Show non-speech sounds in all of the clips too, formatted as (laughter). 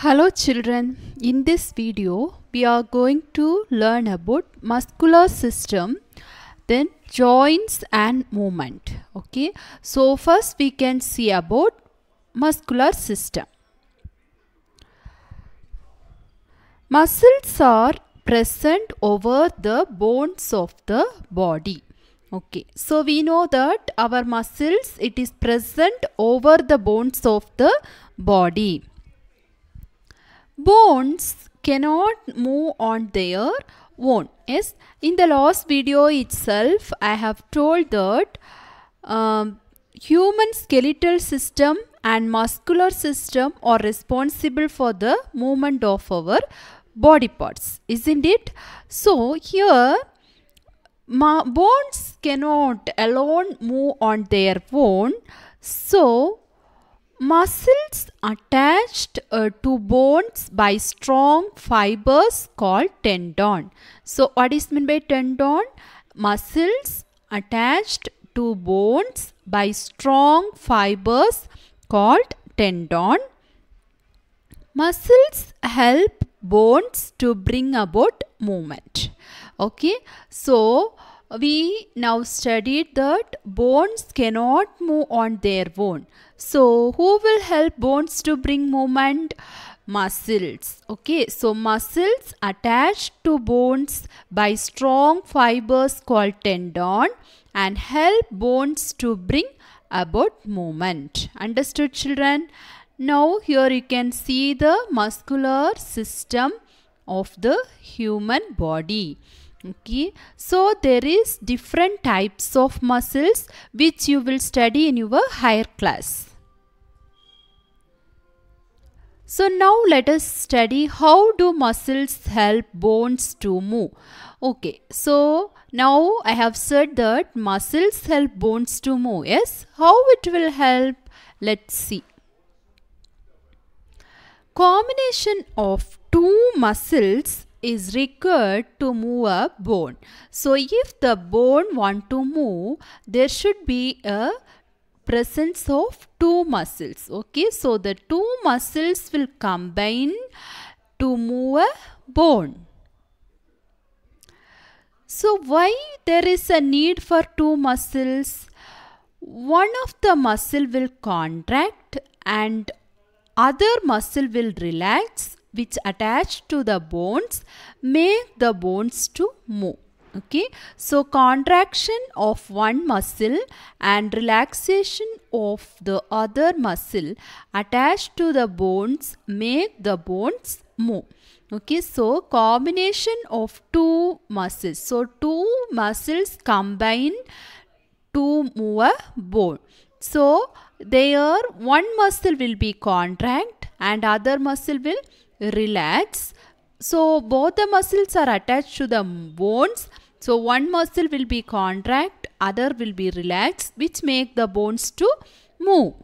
Hello children, in this video we are going to learn about muscular system then joints and movement okay so first we can see about muscular system muscles are present over the bones of the body okay so we know that our muscles it is present over the bones of the body bones cannot move on their own. Yes, in the last video itself, I have told that um, human skeletal system and muscular system are responsible for the movement of our body parts, isn't it? So here, bones cannot alone move on their own. So Muscles attached uh, to bones by strong fibers called tendon. So what is meant by tendon? Muscles attached to bones by strong fibers called tendon. Muscles help bones to bring about movement. Okay, so we now studied that bones cannot move on their own. So who will help bones to bring movement? Muscles. Okay, so muscles attached to bones by strong fibers called tendon and help bones to bring about movement. Understood children? Now here you can see the muscular system of the human body okay so there is different types of muscles which you will study in your higher class so now let us study how do muscles help bones to move okay so now i have said that muscles help bones to move yes how it will help let's see combination of two muscles is required to move a bone. So if the bone want to move, there should be a presence of two muscles. Okay, so the two muscles will combine to move a bone. So why there is a need for two muscles? One of the muscle will contract and other muscle will relax which attach to the bones make the bones to move. Okay, so contraction of one muscle and relaxation of the other muscle attached to the bones make the bones move. Okay, so combination of two muscles. So two muscles combine to move a bone. So there one muscle will be contract and other muscle will relax. So both the muscles are attached to the bones. So one muscle will be contract, other will be relaxed which make the bones to move.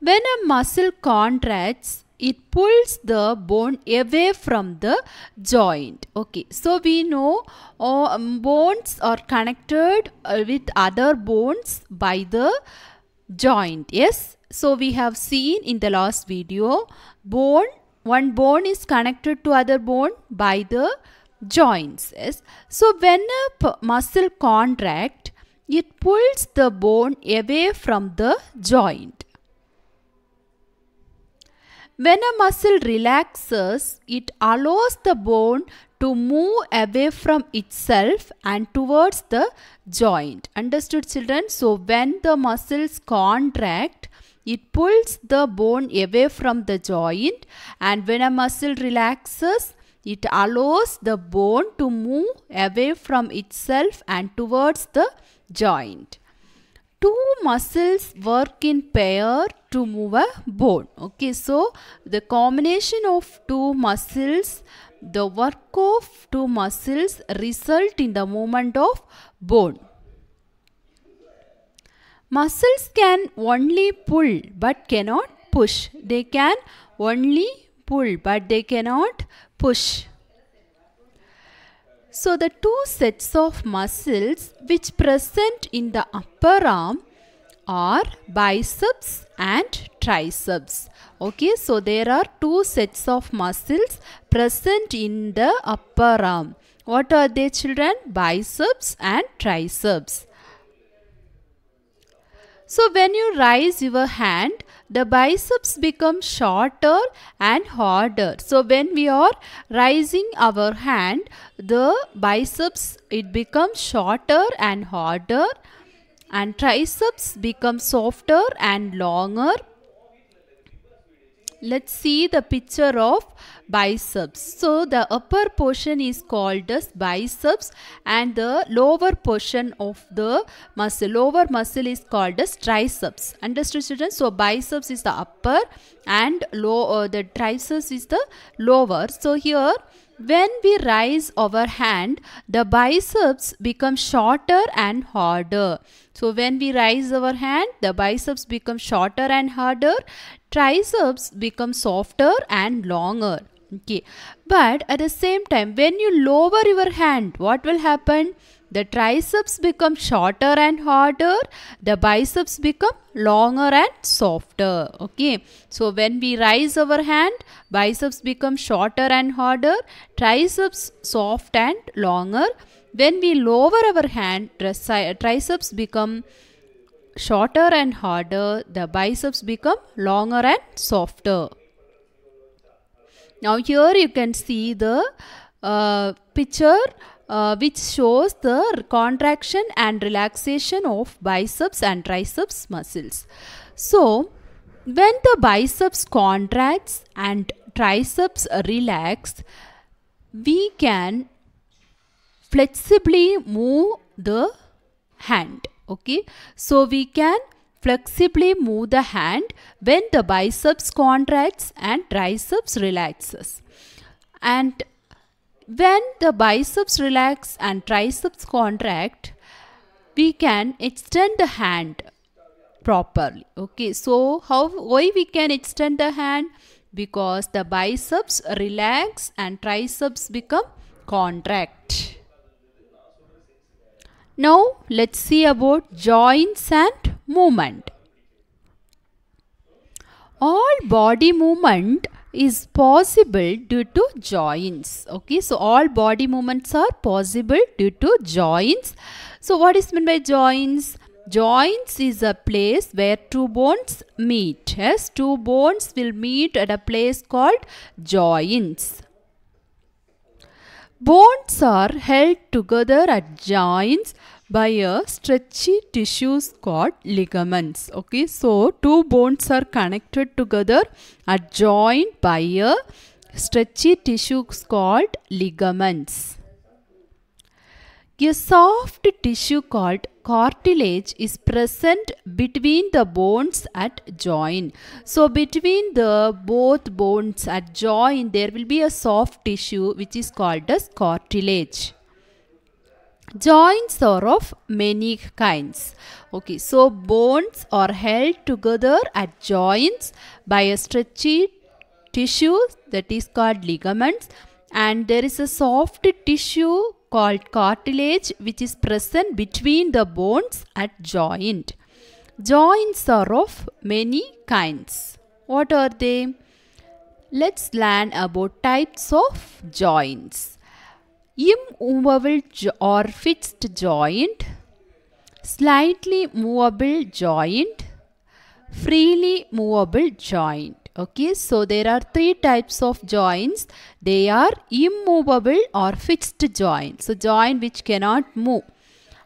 When a muscle contracts, it pulls the bone away from the joint. Okay, so we know uh, um, bones are connected uh, with other bones by the joint. Yes, so we have seen in the last video, bone, one bone is connected to other bone by the joints. Yes. So when a muscle contract, it pulls the bone away from the joint. When a muscle relaxes, it allows the bone to move away from itself and towards the joint. Understood children? So when the muscles contract, it pulls the bone away from the joint and when a muscle relaxes, it allows the bone to move away from itself and towards the joint. Two muscles work in pair to move a bone. Okay, so the combination of two muscles, the work of two muscles result in the movement of bone. Muscles can only pull but cannot push. They can only pull but they cannot push. So the two sets of muscles which present in the upper arm are biceps and triceps. Okay, so there are two sets of muscles present in the upper arm. What are they children? Biceps and triceps. So when you raise your hand, the biceps become shorter and harder. So when we are raising our hand, the biceps it becomes shorter and harder and triceps become softer and longer Let's see the picture of biceps. So the upper portion is called as biceps and the lower portion of the muscle, lower muscle is called as triceps. Understood students? So biceps is the upper and low, uh, the triceps is the lower. So here when we raise our hand, the biceps become shorter and harder. So when we raise our hand, the biceps become shorter and harder triceps become softer and longer okay but at the same time when you lower your hand what will happen the triceps become shorter and harder the biceps become longer and softer okay so when we raise our hand biceps become shorter and harder triceps soft and longer when we lower our hand triceps become shorter and harder, the biceps become longer and softer. Now here you can see the uh, picture uh, which shows the contraction and relaxation of biceps and triceps muscles. So, when the biceps contracts and triceps relax, we can flexibly move the hand okay so we can flexibly move the hand when the biceps contracts and triceps relaxes and when the biceps relax and triceps contract we can extend the hand properly okay so how why we can extend the hand because the biceps relax and triceps become contract now let's see about joints and movement. All body movement is possible due to joints. Okay, so all body movements are possible due to joints. So what is meant by joints? Joints is a place where two bones meet. Yes, two bones will meet at a place called joints. Bones are held together at joints by a stretchy tissues called ligaments. Okay, so two bones are connected together at joint by a stretchy tissues called ligaments. A soft tissue called cartilage is present between the bones at joint. So between the both bones at joint there will be a soft tissue which is called as cartilage. Joints are of many kinds. Okay, so bones are held together at joints by a stretchy tissue that is called ligaments and there is a soft tissue called cartilage which is present between the bones at joint. Joints are of many kinds. What are they? Let's learn about types of joints. Immovable jo or fixed joint, slightly movable joint, freely movable joint. Okay, so there are three types of joints. They are immovable or fixed joint. So joint which cannot move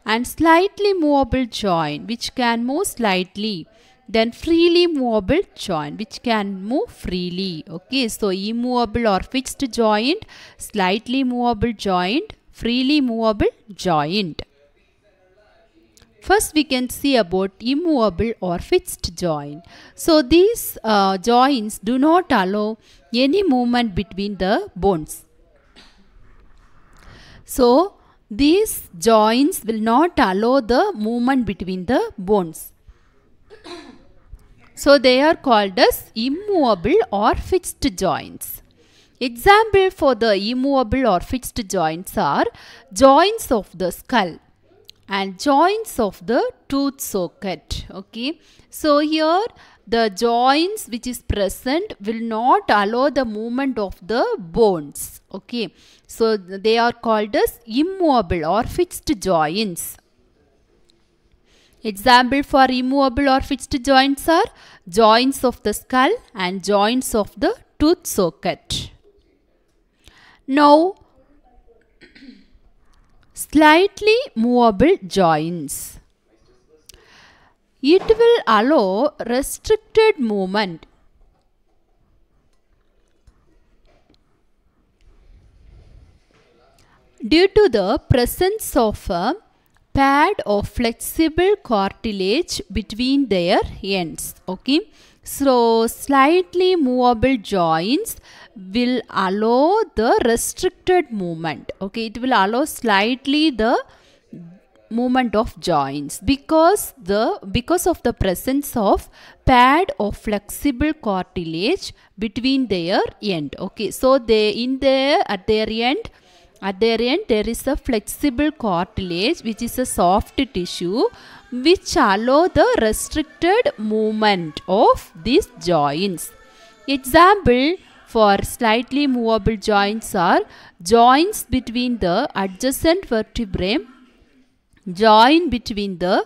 and slightly movable joint which can move slightly. Then freely movable joint which can move freely. Okay, so immovable or fixed joint, slightly movable joint, freely movable joint. First we can see about immovable or fixed joint. So these uh, joints do not allow any movement between the bones. So these joints will not allow the movement between the bones. (coughs) So they are called as immovable or fixed joints. Example for the immovable or fixed joints are joints of the skull and joints of the tooth socket okay so here the joints which is present will not allow the movement of the bones okay so they are called as immovable or fixed joints Example for immovable or fixed joints are joints of the skull and joints of the tooth socket. Now, slightly movable joints. It will allow restricted movement. Due to the presence of a pad of flexible cartilage between their ends. Okay. So slightly movable joints will allow the restricted movement. Okay, it will allow slightly the movement of joints because the because of the presence of pad or flexible cartilage between their end okay so they in their at their end at their end, there is a flexible cartilage which is a soft tissue which allow the restricted movement of these joints. Example for slightly movable joints are joints between the adjacent vertebrae join between the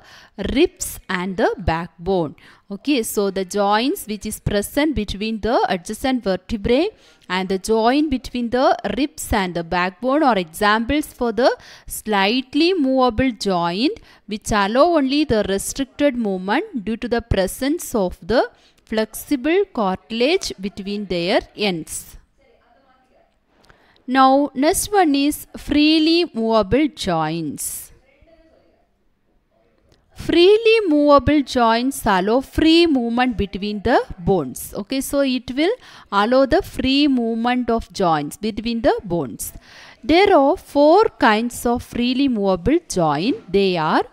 ribs and the backbone. Okay, so the joints which is present between the adjacent vertebrae and the joint between the ribs and the backbone are examples for the slightly movable joint which allow only the restricted movement due to the presence of the flexible cartilage between their ends. Now, next one is freely movable joints freely movable joints allow free movement between the bones okay so it will allow the free movement of joints between the bones there are four kinds of freely movable joint they are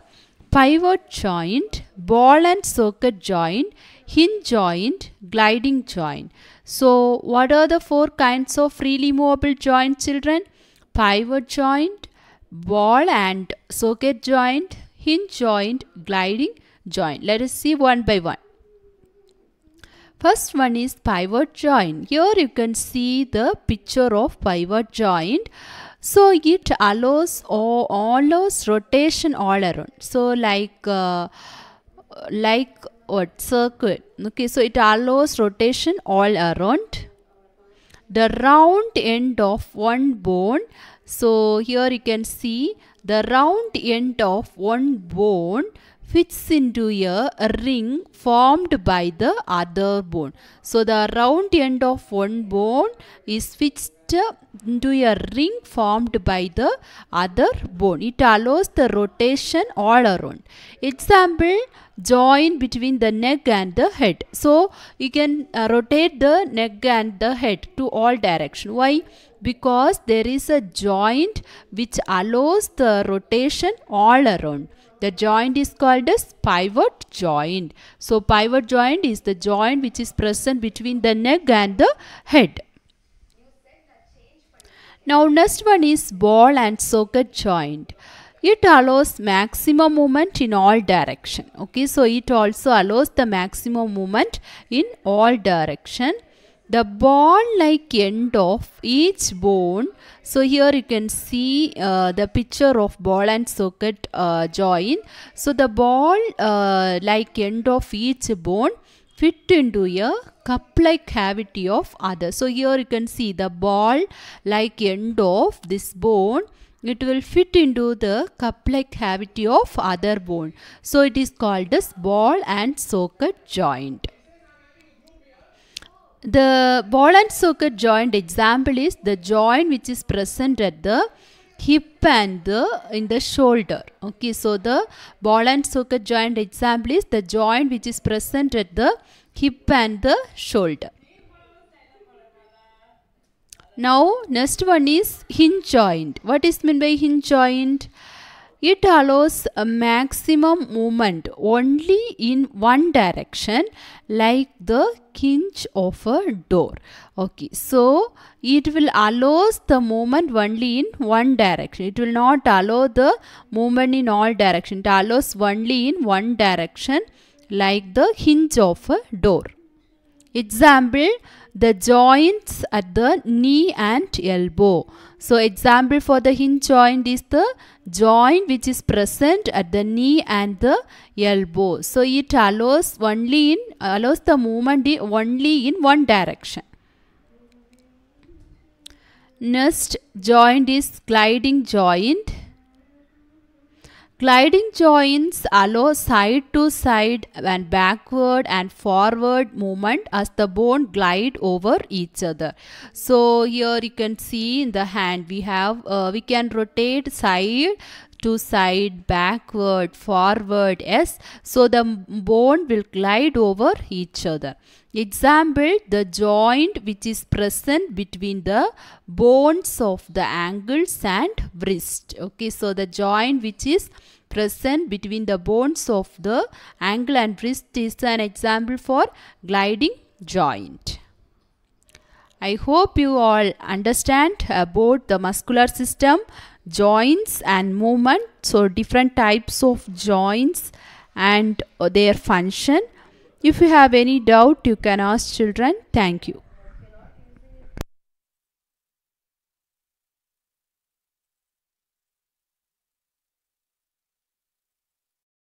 pivot joint ball and socket joint hinge joint gliding joint so what are the four kinds of freely movable joint children pivot joint ball and socket joint hinge joint, gliding joint. Let us see one by one. First one is pivot joint. Here you can see the picture of pivot joint. So it allows or allows rotation all around. So like uh, like what circuit. Okay, so it allows rotation all around the round end of one bone. So here you can see the round end of one bone fits into a ring formed by the other bone. So the round end of one bone is fixed into a ring formed by the other bone. It allows the rotation all around. Example, join between the neck and the head. So, you can uh, rotate the neck and the head to all direction. Why? Because there is a joint which allows the rotation all around. The joint is called as pivot joint. So, pivot joint is the joint which is present between the neck and the head. Now next one is ball and socket joint. It allows maximum movement in all direction. Okay, so it also allows the maximum movement in all direction. The ball like end of each bone. So here you can see uh, the picture of ball and socket uh, joint. So the ball uh, like end of each bone fit into a cup-like cavity of other. So here you can see the ball like end of this bone it will fit into the cup-like cavity of other bone. So it is called as ball and socket joint. The ball and socket joint example is the joint which is present at the hip and the in the shoulder okay so the ball and socket joint example is the joint which is present at the hip and the shoulder now next one is hinge joint what is meant by hinge joint it allows a maximum movement only in one direction like the hinge of a door. Okay, so it will allows the movement only in one direction. It will not allow the movement in all direction. It allows only in one direction like the hinge of a door. Example, the joints at the knee and elbow. So example for the hinge joint is the joint which is present at the knee and the elbow. So it allows only in allows the movement only in one direction. Next joint is gliding joint. Gliding joints allow side to side and backward and forward movement as the bone glide over each other. So here you can see in the hand we have uh, we can rotate side to side, backward, forward, yes. So the bone will glide over each other. Example, the joint which is present between the bones of the ankles and wrist. Okay, so the joint which is present between the bones of the ankle and wrist is an example for gliding joint. I hope you all understand about the muscular system joints and movement so different types of joints and uh, their function if you have any doubt you can ask children thank you